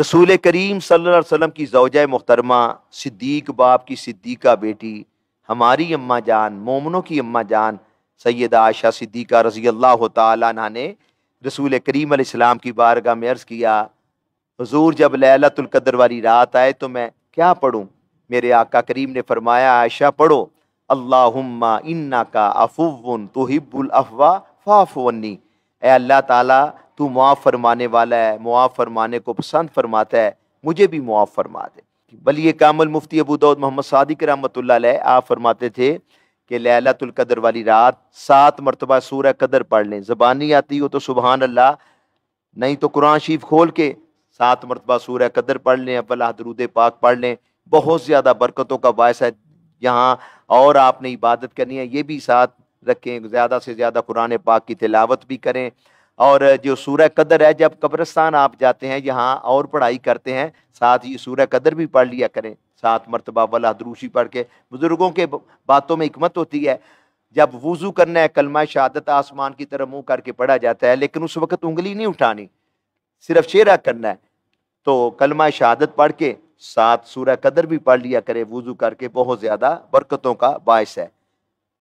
रसूल करीम सल्लल्लाहु अलैहि वसल्लम की जोजा मुहतरमा सिद्दीक बाप की सिद्दीका बेटी हमारी अम्मा जान मोमनों की अम्मा जान सैद आशा सिद्दीका रजी अल्लाह तह ने रसूल करीम आसमाम की बारगाह में अर्ज़ किया हजूर जब लैलतुल्कदर वाली रात आए तो मैं क्या पढ़ूँ मेरे आका करीम ने फरमाया आयशा पढ़ो अल्लाहुम्मा इन्ना का अफुवन हिब्बुल अफवा फ़ाफ ए अल्लाह ताला तू मुआफ़ फरमाने वाला है मुआफ़ फरमाने को पसंद फरमाता है मुझे भी मुआफ़ फरमा दे बल्कि कामल मुफ्ती अबू दाऊद मोहम्मद सादिक रहमत आप फरमाते थे कि लैलातुल्कदर वाली रात सात मरतबा सूर कदर पढ़ लें ज़बानी आती हो तो सुबहान अल्लाह नहीं तो कुरान शरीफ खोल के सात मरतबा सूर कदर पढ़ लें अवला दरूद पाक पढ़ लें बहुत ज़्यादा बरकतों का बायस है यहाँ और आपने इबादत करनी है ये भी साथ रखें ज़्यादा से ज़्यादा कुरान पाक की तिलावत भी करें और जो सूर्य कदर है जब कब्रस्तान आप जाते हैं यहाँ और पढ़ाई करते हैं साथ ही सूर्य कदर भी पढ़ लिया करें साथ मरतबा वाला दरूशी पढ़ के बुज़ुर्गों के बातों में हमत होती है जब वज़ू करना है कलमा शहादत आसमान की तरह मुंह करके पढ़ा जाता है लेकिन उस वक्त उंगली नहीं उठानी सिर्फ शेरा करना है तो कलमा शहादत पढ़ के साथ सूर्य कदर भी पढ़ लिया करें वज़ू करके बहुत ज़्यादा बरकतों का बायस है